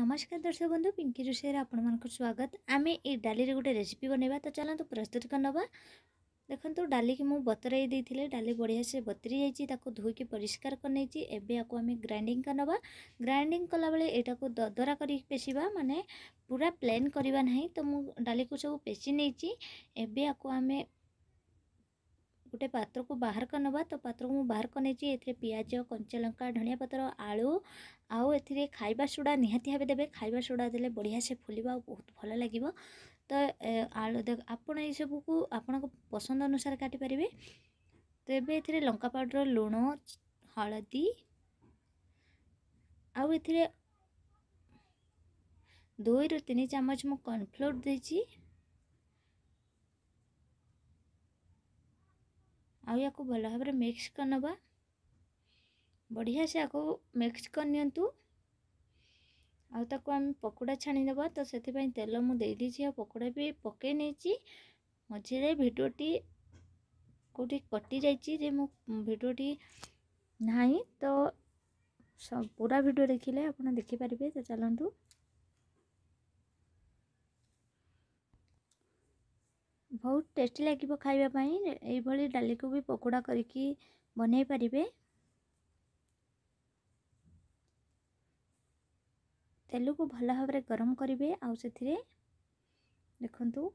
ନମସ୍କାର ଦର୍ଶକ ବନ୍ଧୁ ପିଙ୍କି ରୋଷେଇରେ ଆପଣମାନଙ୍କୁ ସ୍ୱାଗତ ଆମେ ଏଇ ଡାଲିରେ ଗୋଟେ ରେସିପି ବନେଇବା ତ ଚାଲନ୍ତୁ ପ୍ରସ୍ତୁତ କରିନେବା ଦେଖନ୍ତୁ ଡାଲିକି ମୁଁ ବତୁରାଇ ଦେଇଥିଲି ଡାଲି ବଢ଼ିଆ ସେ ବତୁରି ଯାଇଛି ତାକୁ ଧୋଇକି ପରିଷ୍କାର କରିନେଇଛି ଏବେ ଆକୁ ଆମେ ଗ୍ରାଇଣ୍ଡିଂ କରିନେବା ଗ୍ରାଇଣ୍ଡିଂ କଲାବେଳେ ଏଇଟାକୁ ଦଦରା କରିକି ପେଶିବା ମାନେ ପୁରା ପ୍ଲେନ୍ କରିବା ନାହିଁ ତ ମୁଁ ଡାଲିକୁ ସବୁ ପେଶି ନେଇଛି ଏବେ ଆକୁ ଆମେ ଗୋଟେ ପାତ୍ରକୁ ବାହାର କରିନେବା ତ ପାତ୍ରକୁ ମୁଁ ବାହାର କରିନେଇଛି ଏଥିରେ ପିଆଜ କଞ୍ଚାଲଙ୍କା ଧନିଆ ପତ୍ର ଆଳୁ ଆଉ ଏଥିରେ ଖାଇବା ସୋଡ଼ା ନିହାତି ଭାବେ ଦେବେ ଖାଇବା ସୋଡ଼ା ଦେଲେ ବଢ଼ିଆ ସେ ଫୁଲିବ ଆଉ ବହୁତ ଭଲ ଲାଗିବ ତ ଆଳୁ ଆପଣ ଏସବୁକୁ ଆପଣଙ୍କ ପସନ୍ଦ ଅନୁସାରେ କାଟିପାରିବେ ତ ଏବେ ଏଥିରେ ଲଙ୍କା ପାଉଡ଼ର ଲୁଣ ହଳଦୀ ଆଉ ଏଥିରେ ଦୁଇରୁ ତିନି ଚାମଚ ମୁଁ କର୍ଣ୍ଣଫ୍ଲୋର୍ ଦେଇଛି ଆଉ ୟାକୁ ଭଲ ଭାବରେ ମିକ୍ସ କରିନେବା ବଢ଼ିଆ ସେ ୟାକୁ ମିକ୍ସ କରିନିଅନ୍ତୁ ଆଉ ତାକୁ ଆମେ ପକୋଡ଼ା ଛାଣିଦେବା ତ ସେଥିପାଇଁ ତେଲ ମୁଁ ଦେଇଦେଇଛି ଆଉ ପକୋଡ଼ା ବି ପକାଇ ନେଇଛି ମଝିରେ ଭିଡ଼ିଓଟି କେଉଁଠି କଟିଯାଇଛି ଯେ ମୁଁ ଭିଡ଼ିଓଟି ନାହିଁ ତ ପୁରା ଭିଡ଼ିଓ ଦେଖିଲେ ଆପଣ ଦେଖିପାରିବେ ତ ଚାଲନ୍ତୁ ବହୁତ ଟେଷ୍ଟି ଲାଗିବ ଖାଇବା ପାଇଁ ଏଇଭଳି ଡାଲିକୁ ବି ପକୋଡ଼ା କରିକି ବନେଇ ପାରିବେ ତେଲକୁ ଭଲ ଭାବରେ ଗରମ କରିବେ ଆଉ ସେଥିରେ ଦେଖନ୍ତୁ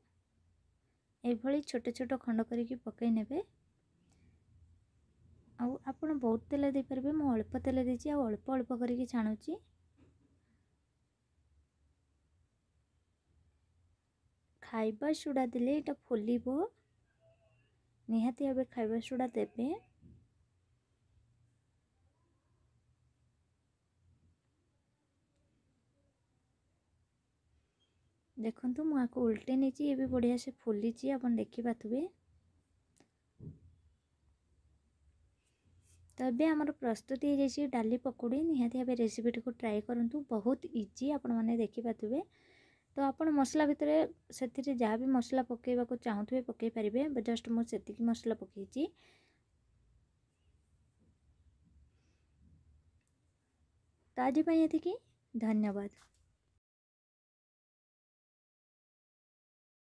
ଏଭଳି ଛୋଟ ଛୋଟ ଖଣ୍ଡ କରିକି ପକେଇ ନେବେ ଆଉ ଆପଣ ବହୁତ ତେଲ ଦେଇପାରିବେ ମୁଁ ଅଳ୍ପ ତେଲ ଦେଇଛି ଆଉ ଅଳ୍ପ ଅଳ୍ପ କରିକି ଛାଣୁଛି खाइबा सोडा दे फुल निहाती भाव खाइबा सोडा देवे देखु मुझे उल्टे नहीं भी बढ़िया से फुली देखिपे तो ये आम प्रस्तुत हो जाए डाली पकोड़ी निहाती भाव रेसीपीटी को ट्राए करूँ बहुत इजी आपण मैंने देखिपे तो आप मसला भितर से जहाँ भी मसला पकेवा को चाहूबे पारे जस्ट मुझे मसला पकई ताजी ताजपाई धन्यवाद